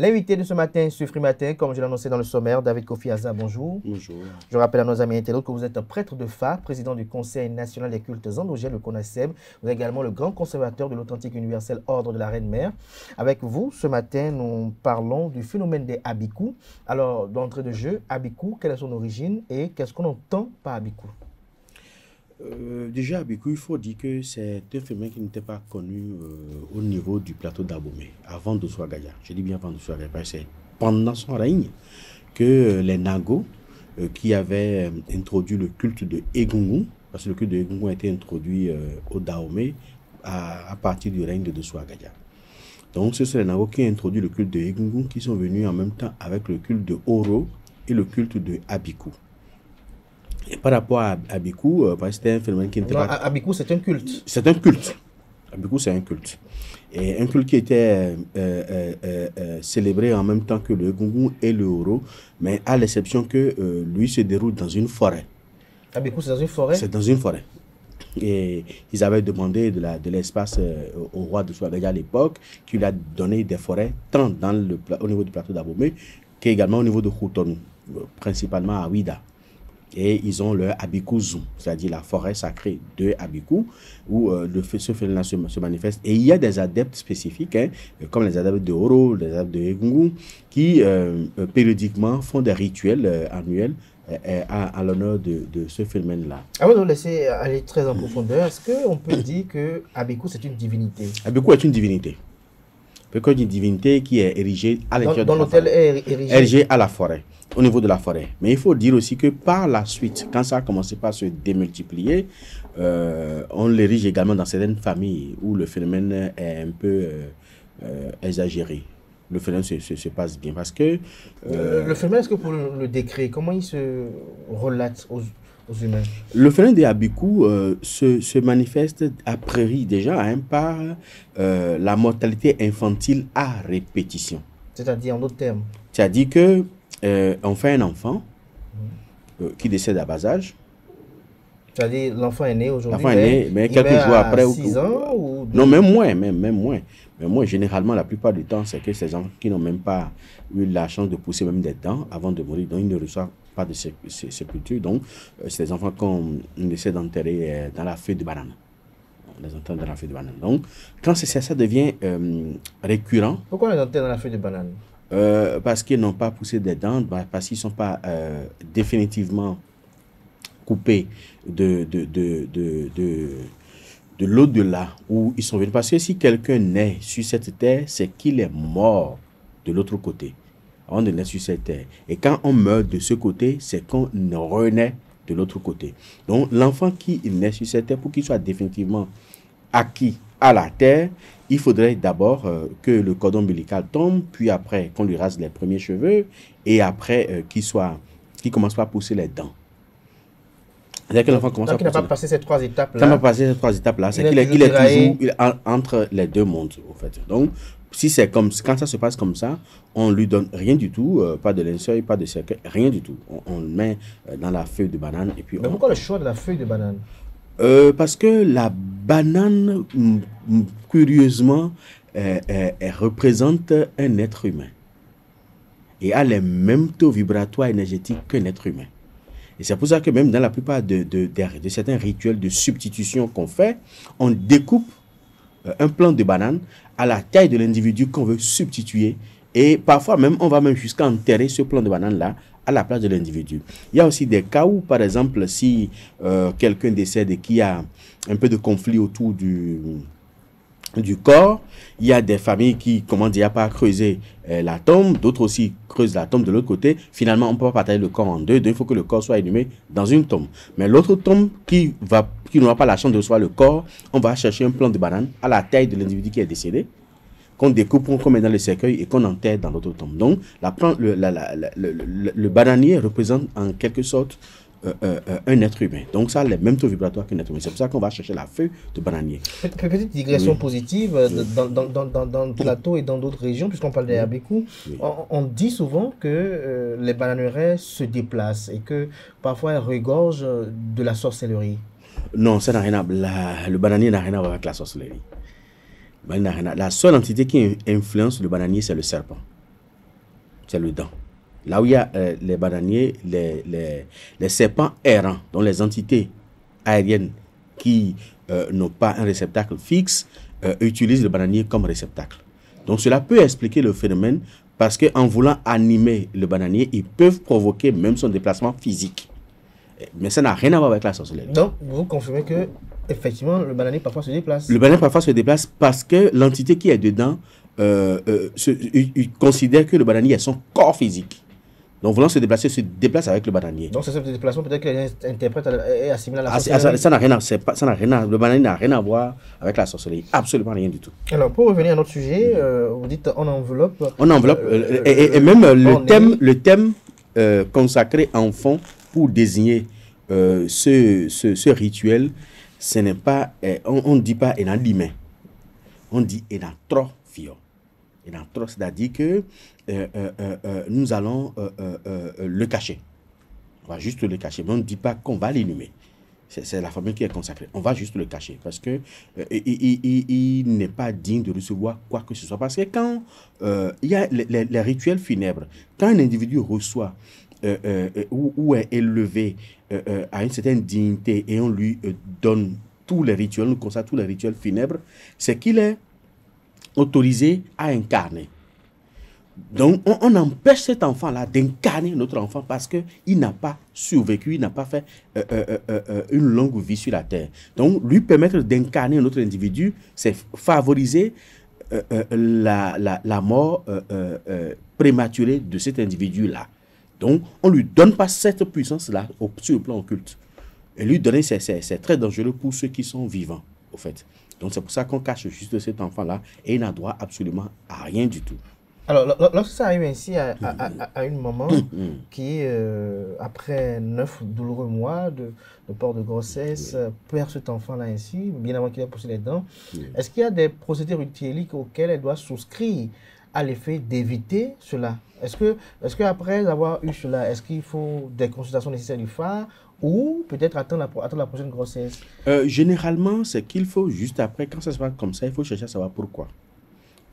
L'invité de ce matin ce Matin, comme je annoncé dans le sommaire, David Kofi Aza, bonjour. Bonjour. Je rappelle à nos amis internautes que vous êtes un prêtre de Fa, président du Conseil national des cultes endogènes, le CONASEM. Vous êtes également le grand conservateur de l'authentique universel Ordre de la Reine-Mère. Avec vous, ce matin, nous parlons du phénomène des Abikou. Alors, d'entrée de jeu, Abikou, quelle est son origine et qu'est-ce qu'on entend par Abikou euh, déjà, Abikou, il faut dire que c'est un féminin qui n'était pas connu euh, au niveau du plateau d'Abomey, avant de Gaga. Je dis bien avant de que c'est pendant son règne que euh, les Nago, qui avaient introduit le culte de Egungu, parce que le culte de Egungun a été introduit au Dahomey à, partir du règne de Gaga. Donc, ce sont les Nago qui ont introduit le culte de Egungun, qui sont venus en même temps avec le culte de Oro et le culte de Abikou par rapport à Abikou, euh, bah, c'était un phénomène qui Abikou, c'est un culte. C'est un culte. Abikou, c'est un culte. Et un culte qui était euh, euh, célébré en même temps que le Gungu et le Oro, mais à l'exception que lui se déroule dans une forêt. Abikou, c'est dans une forêt C'est dans une forêt. Et ils avaient demandé de l'espace au roi de Souabega à l'époque, lui a donné des forêts, tant dans le, au niveau du plateau d'Abomey, également au niveau de Khoutonou, principalement à Ouida et ils ont leur Abiku c'est-à-dire la forêt sacrée de Abiku, où euh, ce phénomène se, se, manifeste. Et il y a des adeptes spécifiques, hein, comme les adeptes de Oro, les adeptes de Egungu, qui euh, euh, périodiquement font des rituels annuels à, l'honneur de, de, ce phénomène-là. Avant ah de nous laisser aller très en profondeur, est-ce qu'on peut dire que Abiku, c'est une divinité Abiku est une divinité. Parce une divinité qui est érigée à l'intérieur de la forêt. érigée à la forêt, au niveau de la forêt. Mais il faut dire aussi que par la suite, quand ça a commencé par se démultiplier, euh, on l'érige également dans certaines familles où le phénomène est un peu euh, euh, exagéré. Le phénomène se, passe bien parce que... le phénomène, est-ce que pour le décret, comment il se relate aux, le phénomène des Abikou euh, se, manifeste à prairie déjà hein, par euh, la mortalité infantile à répétition. C'est-à-dire en d'autres termes C'est-à-dire que euh, on fait un enfant qui décède à bas âge. C'est-à-dire l'enfant est né aujourd'hui. mais quelques jours après. Non, même moins, même, moins. Mais moi, généralement, la plupart du temps, c'est que ces enfants qui n'ont même pas eu la chance de pousser même des dents avant de mourir, donc ils ne reçoivent de ces cultures. Donc, euh, c'est enfants qu'on essaie d'enterrer euh, dans la feuille de banane. les dans la feuille de banane. Donc, quand ça, ça devient euh, récurrent. Pourquoi on les enterre dans la feuille de banane parce qu'ils n'ont pas poussé des dents, bah, parce qu'ils ne sont pas définitivement coupés de, de, de, de, de, de l'au-delà où ils sont venus. Parce que si quelqu'un naît sur cette terre, c'est qu'il est mort de l'autre côté on est né sur cette terre. Et quand on meurt de ce côté, c'est qu'on renaît de l'autre côté. Donc l'enfant qui naît sur cette terre, pour qu'il soit définitivement acquis à la terre, il faudrait d'abord euh, que le cordon ombilical tombe, puis après qu'on lui rase les premiers cheveux, et après euh, qu'il soit, qu'il commence à pousser les dents. C'est-à-dire que l'enfant commence à il n'a pas passé ces trois étapes-là. Il n'a pas passé ces trois étapes-là. C'est qu'il est, toujours entre les deux mondes, en fait. Donc, si c'est comme quand ça se passe comme ça, on lui donne rien du tout, euh, pas de linceul, pas de cercueil, rien du tout. On, le met euh, dans la feuille de banane et puis. Mais pourquoi le choix de la feuille de banane euh, Parce que la banane, curieusement, elle représente un être humain et a le même taux vibratoire énergétique qu'un être humain. Et c'est pour ça que même dans la plupart de certains rituels de substitution qu'on fait, on découpe euh, un plant de banane à la taille de l'individu qu'on veut substituer. Et parfois même, on va même jusqu'à enterrer ce plant de banane-là à la place de l'individu. Il y a aussi des cas où, par exemple, si euh, quelqu'un décède et qu'il y a un peu de conflit autour du, du corps. Il y a des familles qui, comment dire, pas creuser euh, la tombe, d'autres aussi creusent la tombe de l'autre côté. Finalement, on peut pas partager le corps en deux, donc il faut que le corps soit inhumé dans une tombe. Mais l'autre tombe qui va, qui n'aura pas la chance de recevoir le corps, on va chercher un plan de banane à la taille de l'individu qui est décédé, qu'on découpe, qu'on met dans le cercueil et qu'on enterre dans l'autre tombe. Donc, la, le, le bananier représente en quelque sorte euh, euh, euh, un être humain. Donc, ça les mêmes taux vibratoires qu'un être humain. C'est pour ça qu'on va chercher la feuille de bananier. Petite digression positive Dans, le plateau et dans d'autres régions, puisqu'on parle des on, dit souvent que les bananeraies se déplacent et que parfois elles regorgent de la sorcellerie. Non, ça n'a rien à Le bananier n'a rien à voir avec la sorcellerie. La seule entité qui influence le bananier, c'est le serpent. C'est le dent là où il y a euh, les bananiers, les, les, serpents errants, dont les entités aériennes qui euh, n'ont pas un réceptacle fixe, euh, utilisent le bananier comme réceptacle. Donc cela peut expliquer le phénomène parce qu'en voulant animer le bananier, ils peuvent provoquer même son déplacement physique. Mais ça n'a rien à voir avec la sorcellerie. Donc vous confirmez que effectivement le bananier parfois se déplace. Le bananier parfois se déplace parce que l'entité qui est dedans il considère que le bananier est son corps physique. Donc, voulant se déplacer, se déplace avec le bananier. Donc, ce déplacement, peut-être que interprète et euh, assimile à la ah, sorcellerie. Ah, ça n'a rien, le bananier n'a rien à voir avec la sorcellerie. Absolument rien du tout. Alors, pour revenir à notre sujet, euh, vous dites on enveloppe. On enveloppe. Euh, et, même le, thème, le thème, consacré en fond pour désigner ce, ce, rituel, ce n'est pas. on ne dit pas en On dit en et a a dit que euh, euh, euh, nous allons le cacher. On va juste le cacher. Mais on ne dit pas qu'on va l'inhumer. C'est la famille qui est consacrée. On va juste le cacher parce qu'il il, n'est pas digne de recevoir quoi que ce soit. Parce que quand il y a les, rituels funèbres, quand un individu reçoit ou, est élevé à une certaine dignité et on lui donne tous les rituels, on consacre tous les rituels funèbres, c'est qu'il est autorisé à incarner. Donc, on, empêche cet enfant-là d'incarner notre enfant parce qu'il n'a pas survécu, il n'a pas fait euh, euh, euh, une longue vie sur la terre. Donc, lui permettre d'incarner un autre individu, c'est favoriser la, la, la, mort prématurée de cet individu-là. Donc, on ne lui donne pas cette puissance-là sur le plan occulte. Et lui donner, c'est très dangereux pour ceux qui sont vivants, au fait. Donc c'est pour ça qu'on cache juste cet enfant-là et il n'a droit absolument à rien du tout. Alors, lorsque ça arrive ainsi à, mm-hmm. une maman mm-hmm. qui, euh, après neuf douloureux mois de, de, port de grossesse, euh, perd cet enfant-là ainsi, bien avant qu'il ait poussé les dents, est-ce qu'il y a des procédures utiliques auxquelles elle doit souscrire à l'effet d'éviter cela Est-ce que, est avoir eu cela, est-ce qu'il faut des consultations nécessaires du phare ou peut-être attendre la, prochaine grossesse euh, Généralement, c'est qu'il faut juste après, quand ça se passe comme ça, il faut chercher à savoir pourquoi.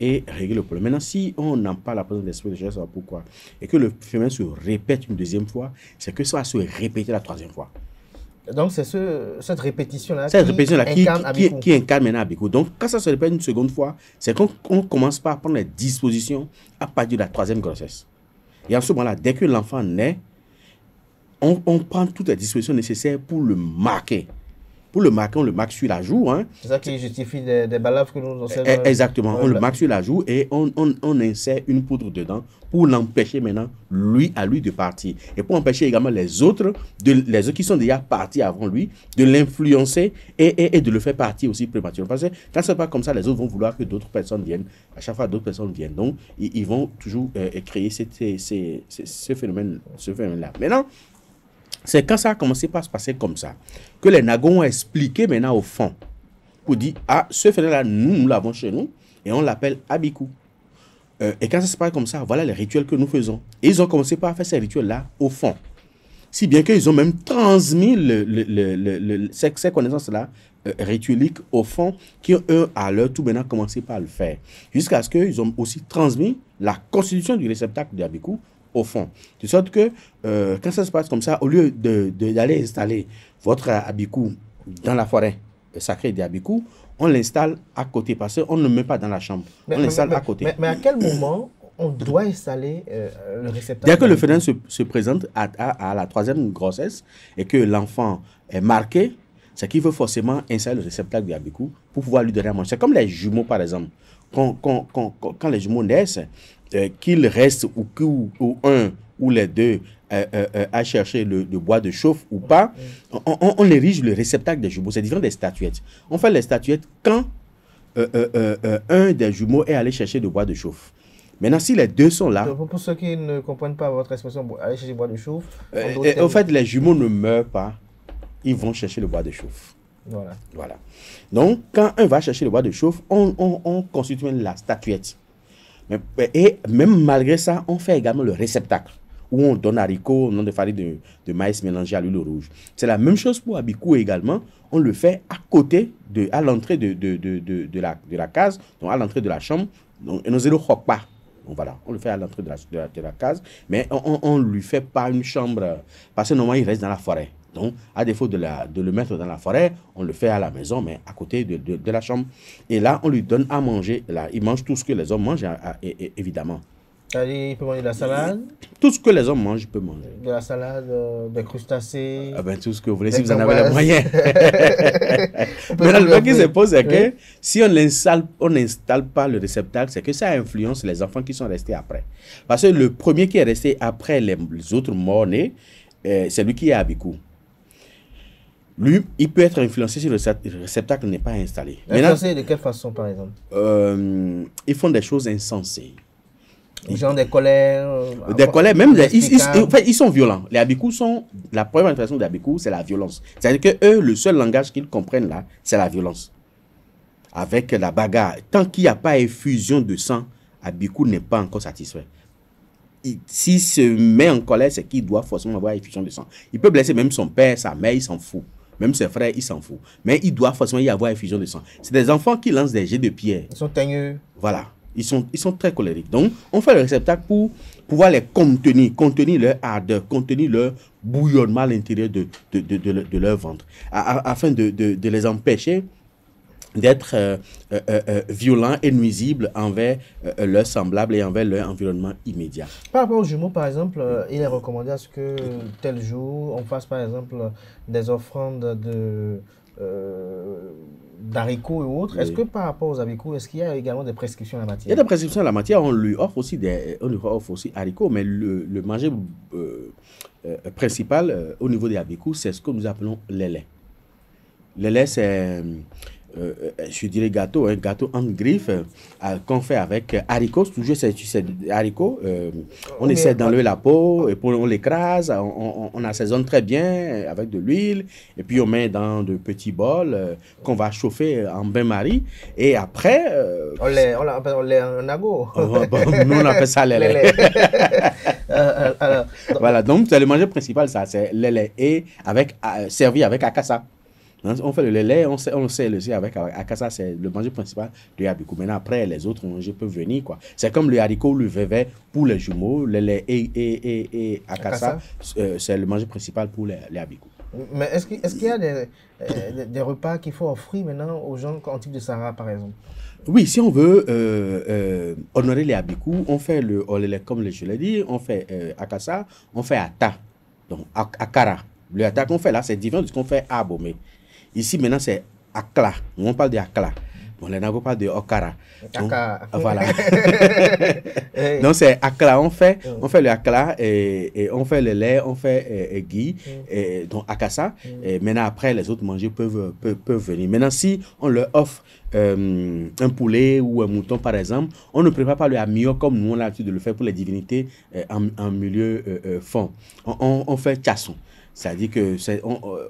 Et régler le problème. Maintenant, si on n'a pas la présence d'esprit de chercher à savoir pourquoi, et que le féminin se répète une deuxième fois, c'est que ça va se répéter la troisième fois. Donc, c'est cette répétition-là qui, qui, incarne maintenant Donc, quand ça se répète une seconde fois, c'est qu'on qu commence par prendre les dispositions à partir de la troisième grossesse. Et en ce moment-là, dès que l'enfant naît, on, prend toutes les dispositions nécessaires pour le marquer. Pour le marquer, on le marque sur la joue. Hein. C'est ça qui justifie des, balafres que nous enseignons. Eh, eh, exactement, on le marque sur la joue et on, on, on insère une poudre dedans pour l'empêcher maintenant, lui à lui, de partir. Et pour empêcher également les autres, de, les autres qui sont déjà partis avant lui, de l'influencer et, de le faire partir aussi prématurément. Parce que quand ce n'est pas comme ça, les autres vont vouloir que d'autres personnes viennent. À chaque fois, d'autres personnes viennent. Donc, ils, vont toujours euh, créer ces ces ce phénomène-là. Maintenant, c'est quand ça a commencé à se passer comme ça que les Nagons ont expliqué maintenant au fond pour dire Ah, ce phénomène-là, nous, nous l'avons chez nous et on l'appelle Abiku. Euh, et quand ça se passe comme ça, voilà les rituels que nous faisons. Et ils ont commencé par faire ces rituels-là au fond. Si bien qu'ils ont même transmis le, le, le, ces, connaissances-là euh, au fond, qui eux, à leur tout maintenant, commencé par le faire. Jusqu'à ce qu'ils ont aussi transmis la constitution du réceptacle d'Abiku fond. De sorte que euh, quand ça se passe comme ça, au lieu d'aller de, d'aller installer votre abikou dans la forêt euh, sacrée des abicous, on l'installe à côté parce qu'on ne met pas dans la chambre. Mais, on l'installe à côté. Mais, à quel moment on doit installer euh, le réceptacle Dès que le phénomène se, présente à, la troisième grossesse et que l'enfant est marqué, c'est qu'il veut forcément installer le réceptacle des pour pouvoir lui donner à manger. C'est comme les jumeaux, par exemple. Quand, quand, quand les jumeaux naissent, euh, qu'il reste ou, qu'un ou, un ou les deux euh, euh, euh à chercher le, bois de chauffe ou pas, on, on, érige le réceptacle des jumeaux. C'est différent des statuettes. On fait les statuettes quand un des jumeaux est allé chercher le bois de chauffe. Maintenant, si les deux sont là. pour ceux qui ne comprennent pas votre expression, aller chercher le bois de chauffe. en fait, les jumeaux ne meurent pas. Ils vont chercher le bois de chauffe. Voilà. voilà. Donc, quand un va chercher le bois de chauffe, on, on, on constitue la statuette et même malgré ça, on fait également le réceptacle où on donne haricots, nom de farine de, de, maïs mélangé à l'huile rouge. C'est la même chose pour Abikou également. On le fait à côté, de, à l'entrée de, de, de, la, case, donc à l'entrée de la chambre. Et nous le pas. Donc voilà, on le fait à l'entrée de la, de, case, mais on, ne lui fait pas une chambre, parce que normalement il reste dans la forêt. Donc, à défaut de, la, de le mettre dans la forêt, on le fait à la maison, mais à côté de, la chambre. Et là, on lui donne à manger. Là, il mange tout ce que les hommes mangent, hein, évidemment. Il peut manger de la salade Tout ce que les hommes mangent, il peut manger. De la salade, euh, des crustacés. Ah ben, tout ce que vous voulez, si vous en avez les moyens. Mais le problème qui se pose, c'est que si on n'installe pas le réceptacle, c'est que ça influence les enfants qui sont restés après. Parce que le premier qui est resté après les, autres morts-nés, euh, c'est lui qui est à Bikou lui, il peut être influencé si le réceptacle n'est pas installé. Influencé de quelle façon, par exemple euh, Ils font des choses insensées. Ils, ont des colères euh, Des colères, même des, ils, fait, ils sont violents. Les Abikou sont. La première manifestation des Abikou, c'est la violence. C'est-à-dire que eux, le seul langage qu'ils comprennent là, c'est la violence. Avec la bagarre. Tant qu'il n'y a pas effusion de sang, Abikou n'est pas encore satisfait s'il se met en colère, c'est qu'il doit forcément avoir effusion de sang. Il peut blesser même son père, sa mère, il s'en fout. Même ses frères, ils s'en foutent. Mais il doit forcément y avoir effusion de sang. C'est des enfants qui lancent des jets de pierre. Ils sont teigneux. Voilà. Ils sont, ils sont très colériques. Donc, on fait le réceptacle pour pouvoir les contenir, contenir leur ardeur, contenir leur bouillonnement à l'intérieur de, de, de, de, leur ventre, afin de, les empêcher d'être euh, euh, euh, violent et nuisibles envers leurs semblables et envers leur environnement immédiat. Par rapport aux jumeaux, par exemple, il est recommandé à ce que tel jour, on fasse par exemple des offrandes de... d'haricots et autres. Est-ce que par rapport aux haricots, est-ce qu'il y a également des prescriptions à la matière Il y a des prescriptions à la matière. On lui offre aussi des, on lui offre aussi haricots, mais le, manger principal au niveau des haricots, c'est ce que nous appelons les laits. Le lait, c'est euh, euh, je dirais gâteau, un hein, gâteau en griffe euh, qu'on fait avec haricots. Toujours, c'est haricots. on oh, essaie d'enlever la peau, et on l'écrase, on, assaisonne très bien avec de l'huile, et puis on met dans de petits bols qu'on va chauffer en bain-marie. Et après. on les on en on oh, bah, bah, nous, on appelle ça les voilà, donc c'est le manger principal, ça, c'est les lait et avec, servi avec akasa. Hein, on fait le lait, on, sait, on sait le avec Akasa, c'est le manger principal du haricot. Maintenant, après, les autres mangers peuvent venir. quoi. C'est comme le haricot, le vévet pour les jumeaux, le lait et, et, et, Akasa, euh, c'est le manger principal pour les, les Mais est-ce qu'il y a euh, des, des repas qu'il faut offrir maintenant aux gens en type de Sahara, par exemple Oui, si on veut euh, honorer les Yabikou, on fait le comme je l'ai dit, on fait akasa, on fait ata, donc akara. Le ata qu'on fait là, c'est différent de ce qu'on fait à Abomé. Ici, maintenant, c'est Akla. On parle de Akla. Bon, les Nago parlent de Okara. Ah, voilà. Donc, c'est Akla. On fait, oh. on fait le Akla, et, on fait le lait, on fait euh, mm. et, donc Akasa. Mm. Et maintenant, après, les autres mangers peuvent, peuvent, venir. Maintenant, si on leur offre euh, un poulet ou un mouton, par exemple, on ne prépare pas le amio comme nous, on a l'habitude de le faire pour les divinités euh, en, milieu fond. On, fait chasson. C'est-à-dire que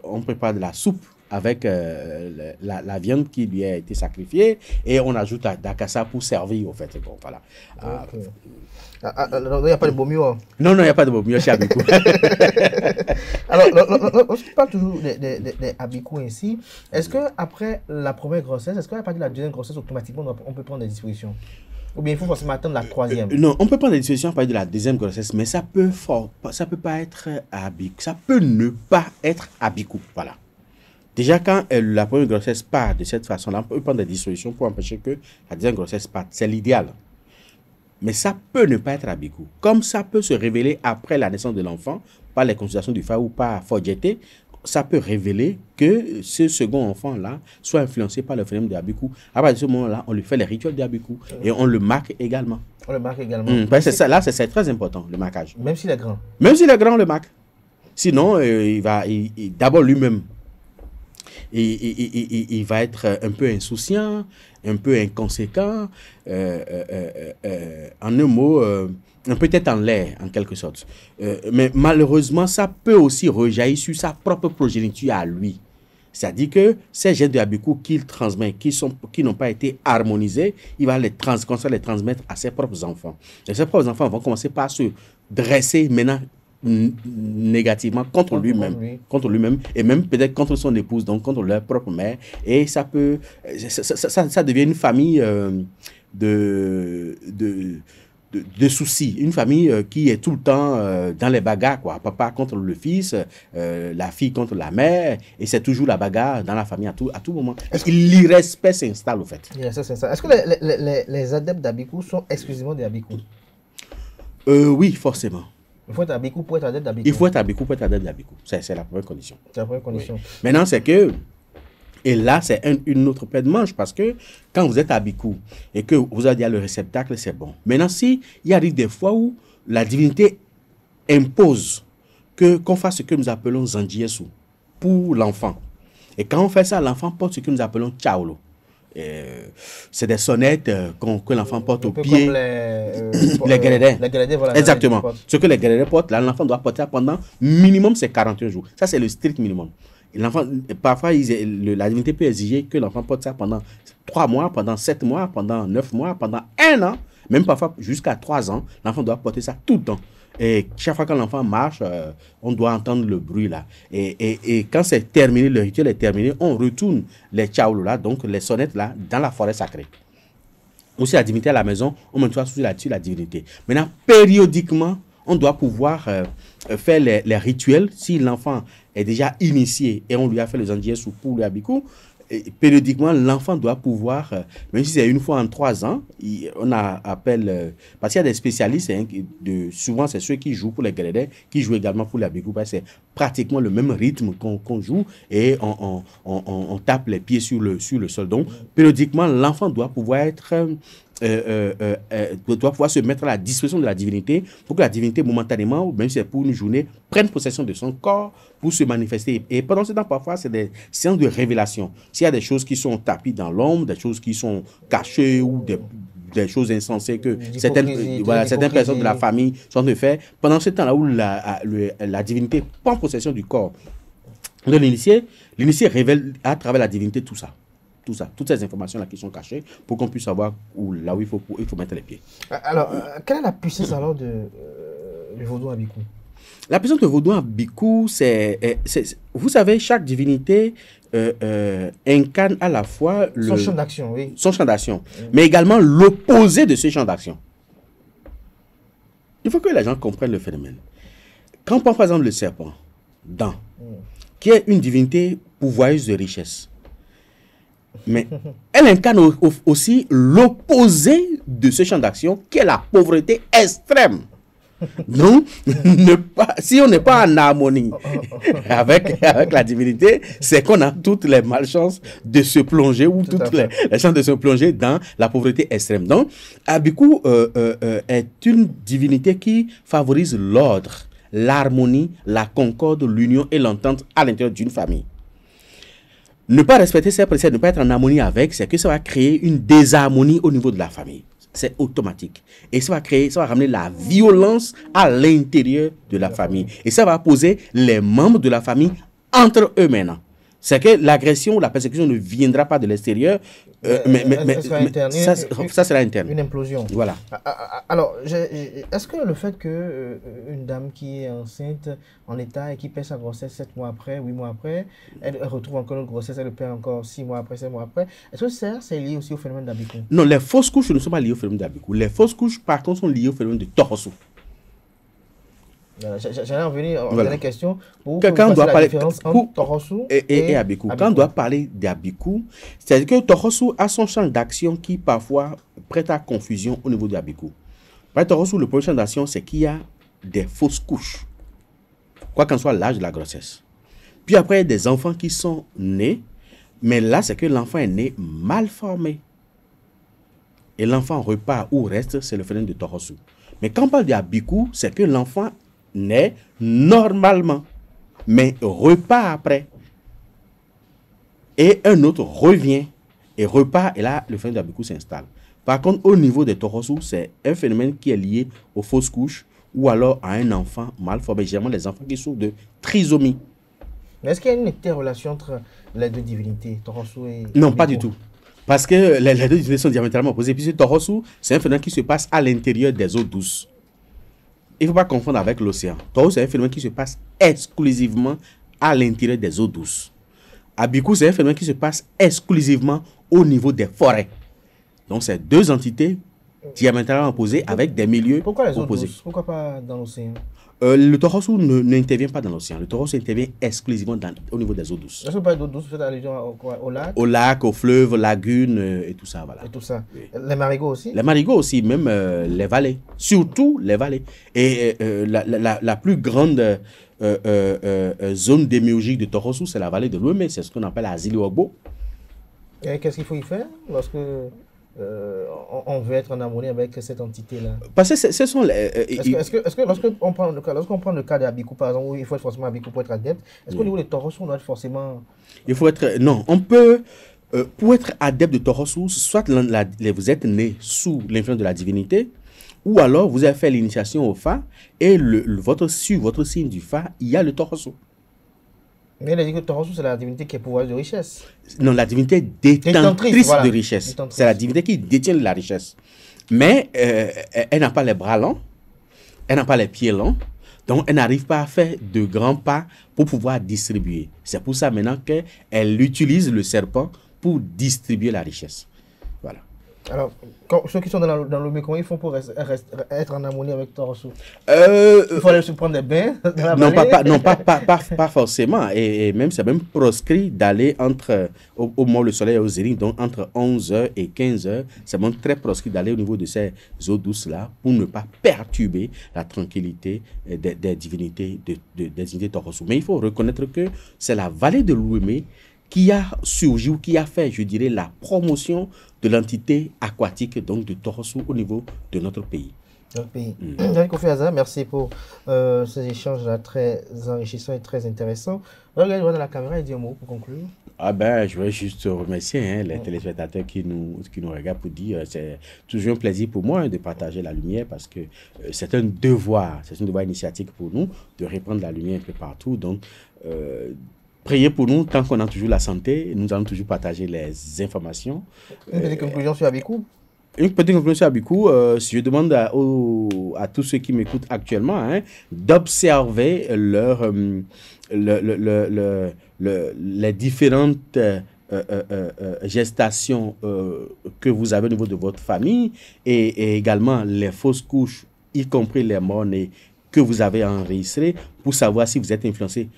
on prépare de la soupe avec euh, la, viande qui lui a été sacrifiée et on ajoute la dakassa pour servir au fait. voilà. Ah, ah, ah, il n'y a pas de beau mieux. Hein. Non, non, il n'y a pas de beau mieux chez Abikou. Alors, on parle toujours des de, ainsi. Est-ce qu'après la première grossesse, est-ce qu'à partir de la deuxième grossesse, automatiquement, on peut prendre des dispositions ou bien il faut forcément attendre la euh, troisième euh, Non, on peut prendre des dispositions à partir de la deuxième grossesse, mais ça peut, peut pas être Abikou. Ça peut ne pas être Abikou. Voilà. Déjà, quand elle, euh, la première grossesse part de cette façon-là, on peut prendre des dispositions pour empêcher que la deuxième grossesse parte. C'est l'idéal. Mais ça peut ne pas être à Comme ça peut se révéler après la naissance de l'enfant, par les consultations du FA ou par Forgeté, ça peut révéler que ce second enfant-là soit influencé par le phénomène de Abikou. À partir de ce moment-là, on lui fait les rituels d'Abikou euh. et on le marque également. On le marque également. Hum, ça, là, c'est très important, le marquage. Même s'il est grand. Même s'il est grand, on le marque. Sinon, euh, il va d'abord lui-même et, il va être euh, un peu insouciant, un peu inconséquent, euh, euh, en un mot, peut-être en l'air, en quelque sorte. mais malheureusement, ça peut aussi rejaillir sur sa propre progéniture à lui. C'est-à-dire que ces gènes de Habikou qu'il transmet, qui, sont, qui n'ont pas été harmonisés, il va les, trans, les transmettre à ses propres enfants. Et ses propres enfants vont commencer par se dresser maintenant négativement contre, lui-même, contre lui-même et même peut-être contre son épouse, donc contre leur propre mère. Et ça peut, ça, devient une famille euh, de, de de, soucis. Une famille euh, qui est tout le temps euh, dans les bagarres, quoi. Papa contre le fils, la fille contre la mère, et c'est toujours la bagarre dans la famille à tout, à tout moment. Est-ce que l'irrespect s'installe, au fait Est-ce que les, adeptes d'Abikou sont exclusivement des Abikou Oui, forcément. Il faut être abikou pour être adepte d'abikou. Il faut être abikou pour être adepte d'abikou. C'est la première condition. C'est la première condition. Maintenant, c'est que. Et là, c'est une autre paire de manche parce que quand vous êtes abikou et que vous avez dit le réceptacle, c'est bon. Maintenant, si il arrive des fois où la divinité impose qu'on fasse ce que nous appelons zandiesu pour l'enfant. Et quand on fait ça, l'enfant porte ce que nous appelons tchaolo. Euh, c'est des sonnettes euh, que l'enfant porte au pied. Comme les, euh, les Exactement. Ce que les grédins portent, l'enfant doit porter pendant minimum, c'est 41 jours. Ça, c'est le strict minimum. L'enfant, parfois, ils, la divinité peut exiger que l'enfant porte ça pendant 3 mois, pendant 7 mois, pendant 9 mois, pendant 1 an, même parfois jusqu'à 3 ans. L'enfant doit porter ça tout le temps. Et chaque fois que l'enfant marche, euh, on doit entendre le bruit là. Et, et, et quand c'est terminé, le rituel est terminé, on retourne les tchaoulou là, donc les sonnettes là, dans la forêt sacrée. Aussi la divinité à la maison, on met toujours là-dessus la divinité. Maintenant, périodiquement, on doit pouvoir euh, euh, faire les, les, rituels. Si l'enfant est déjà initié et on lui a fait les andiers sous pour le abikou, périodiquement, l'enfant doit pouvoir, euh, même si c'est une fois en trois ans, on a, appelle, euh, parce qu'il y a des spécialistes, hein, de, souvent c'est ceux qui jouent pour les Grenadins, qui jouent également pour la que c'est pratiquement le même rythme qu'on joue et on, tape les pieds sur le, sur le sol. Donc, périodiquement, l'enfant doit pouvoir être euh, euh, euh, euh, euh doit pouvoir se mettre à la disposition de la divinité pour que la divinité, momentanément, ou même si c'est pour une journée, prenne possession de son corps pour se manifester. Et pendant ce temps, parfois, c'est des séances de révélation. S'il y a des choses qui sont tapies dans l'ombre, des choses qui sont cachées ou des, choses insensées que certaines, voilà, certaines personnes de la famille sont de faire, pendant ce temps-là où la, la, la divinité prend possession du corps de l'initié, l'initié révèle à travers la divinité tout ça tout ça, toutes ces informations-là qui sont cachées pour qu'on puisse savoir où, là où il faut, il faut mettre les pieds. Euh, alors, euh, quelle est la puissance alors de, le euh, vaudou à La puissance de vaudou à Bikou, c'est. Vous savez, chaque divinité incarne à la fois. Le, son champ d'action, oui. Son champ d'action, mais également l'opposé de ce champ d'action. Il faut que les gens comprennent le phénomène. Quand on prend par exemple le serpent, Dan, mm. qui est une divinité pourvoyeuse de richesse, mais elle incarne aussi l'opposé de ce champ d'action, qui est la pauvreté extrême. Donc, ne pas, si on n'est pas en harmonie avec, avec la divinité, c'est qu'on a toutes les malchances de se plonger ou toutes les, chances de se plonger dans la pauvreté extrême. Donc, Abiku euh, euh, euh, est une divinité qui favorise l'ordre, l'harmonie, la concorde, l'union et l'entente à l'intérieur d'une famille ne pas respecter ces préceptes, ne pas être en harmonie avec, c'est que ça va créer une désharmonie au niveau de la famille. C'est automatique. Et ça va créer, ça va ramener la violence à l'intérieur de la famille. Et ça va poser les membres de la famille entre eux maintenant c'est que l'agression, la persécution ne viendra pas de l'extérieur, euh, euh, mais, mais, ça, sera interne. Une implosion. Voilà. Ah, ah, ah, alors, est-ce que le fait qu'une euh, dame qui est enceinte en état, et qui perd sa grossesse 7 mois après, 8 mois après, elle, retrouve encore une grossesse, elle le perd encore 6 mois après, 7 mois après, est-ce que ça, c'est lié aussi au phénomène d'Abikou Non, les fausses couches ne sont pas liées au phénomène d'Abikou. Les fausses couches, par contre, sont liées au phénomène de Torosso. Euh, j'allais en venir à la question. doit parler pour, Torosu et, Quand on doit parler d'Abikou, c'est-à-dire que Torosu a son champ d'action qui parfois prête à confusion au niveau d'Abikou. Par Torosu, le premier champ d'action, c'est qu'il y a des fausses couches, quoi qu'en soit l'âge de la grossesse. Puis après, des enfants qui sont nés, mais là, c'est que l'enfant est né mal formé. Et l'enfant repart ou reste, c'est le phénomène de Torosu. Mais quand on parle d'Abikou, c'est que l'enfant naît normalement, mais repart après. Et un autre revient et repart, et là, le phénomène d'Abikou s'installe. Par contre, au niveau des Torosu c'est un phénomène qui est lié aux fausses couches ou alors à un enfant mal formé, généralement les enfants qui souffrent de trisomie. Est-ce qu'il y a une interrelation entre les deux divinités, Torosu et... Non, pas du tout. Parce que les, les deux divinités sont diamétralement opposées. Puisque Torosu, c'est un phénomène qui se passe à l'intérieur des eaux douces il ne faut pas confondre avec l'océan. Tao, c'est un phénomène qui se passe exclusivement à l'intérieur des eaux douces. Abikou, c'est un phénomène qui se passe exclusivement au niveau des forêts. Donc, c'est deux entités diamétralement opposées avec des milieux Pourquoi les opposés. Pourquoi pas dans l'océan euh, le Torosu n'intervient pas dans l'océan. Le Torosu intervient exclusivement au niveau des eaux douces. Est-ce que vous parlez d'eau douce, vous au, lac Au lac, au fleuve, lagunes euh, et tout ça. Voilà. Et tout ça. Les marigots aussi Les marigots aussi, même euh, les vallées. Surtout les vallées. Et la, la, la, plus grande zone démiurgique de Torosu, c'est la vallée de l'Ouémé. C'est ce qu'on appelle la Et qu'est-ce qu'il faut y faire lorsque... Euh, on, veut être en harmonie avec cette entité-là Parce que ce sont les. Euh, est-ce que, est que, que lorsqu'on prend le cas, prend le cas d'Abikou, par exemple, où il faut être forcément Abikou pour être adepte, est-ce qu'au niveau des Tauros, on doit être forcément. Il faut être. Non, on peut. Euh, pour être adepte de Tauros, soit vous êtes né sous l'influence de la divinité, ou alors vous avez fait l'initiation au Fa, et votre, sur votre signe du Fa, il y a le Tauros. Mais elle a dit que Toransu, c'est la divinité qui est pouvoir de richesse. Non, la divinité détentrice de richesse. C'est la divinité qui détient la richesse. Mais euh, elle n'a pas les bras longs, elle n'a pas les pieds longs, donc elle n'arrive pas à faire de grands pas pour pouvoir distribuer. C'est pour ça maintenant qu'elle utilise le serpent pour distribuer la richesse. Alors, ceux qui sont dans, l'Oumé, le comment ils font pour être en harmonie avec Torosu euh, Il faut aller se prendre des bains dans Non, pas, non pas, pas, forcément. Et, même, c'est même proscrit d'aller entre, au, moment le soleil est aux zénith, donc entre 11h et 15h, c'est même très proscrit d'aller au niveau de ces eaux douces-là pour ne pas perturber la tranquillité euh, des, des divinités de, des divinités Torosso. Mais il faut reconnaître que c'est la vallée de Louémé qui a surgi ou qui a fait, je dirais, la promotion de l'entité aquatique, donc de Torosou, au niveau de notre pays. Mm. merci pour euh, ces échanges là très enrichissants et très intéressants. Regarde dans la caméra et dis un mot pour conclure. Ah ben, je veux juste remercier hein, les téléspectateurs qui nous, qui nous regardent pour dire euh, c'est toujours un plaisir pour moi hein, de partager la lumière parce que euh, c'est un devoir, c'est un devoir initiatique pour nous de reprendre la lumière un peu partout. Donc, priez pour nous tant qu'on a toujours la santé. Nous allons toujours partager les informations. Une petite euh, conclusion sur Abikou une petite conclusion sur Abikou, euh, je demande à, tous ceux qui m'écoutent actuellement hein, d'observer leur, euh, le, les différentes gestations que vous avez au niveau de votre famille et, également les fausses couches, y compris les morts que vous avez enregistrées, pour savoir si vous êtes influencé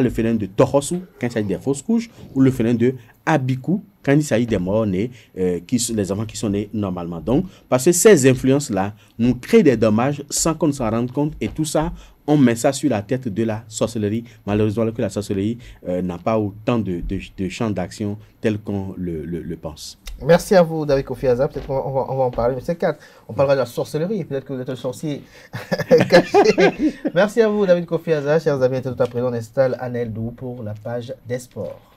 le phénomène de Tohosu quand il s'agit des fausses couches ou le phénomène de Abiku quand il s'agit des morts nés, euh, les enfants qui sont nés normalement. Donc, parce que ces influences-là nous créent des dommages sans qu'on s'en rende compte et tout ça, on met ça sur la tête de la sorcellerie. Malheureusement, que la sorcellerie euh, n'a pas autant de, de, champs d'action tel qu'on le pense. Merci à vous, David Kofi Peut-être qu'on on va, en parler, mais c'est quatre. On parlera de la sorcellerie. Peut-être que vous êtes le sorcier caché. Merci à vous, David Kofi Chers amis, tout à présent, on installe Anel Dou pour la page des sports.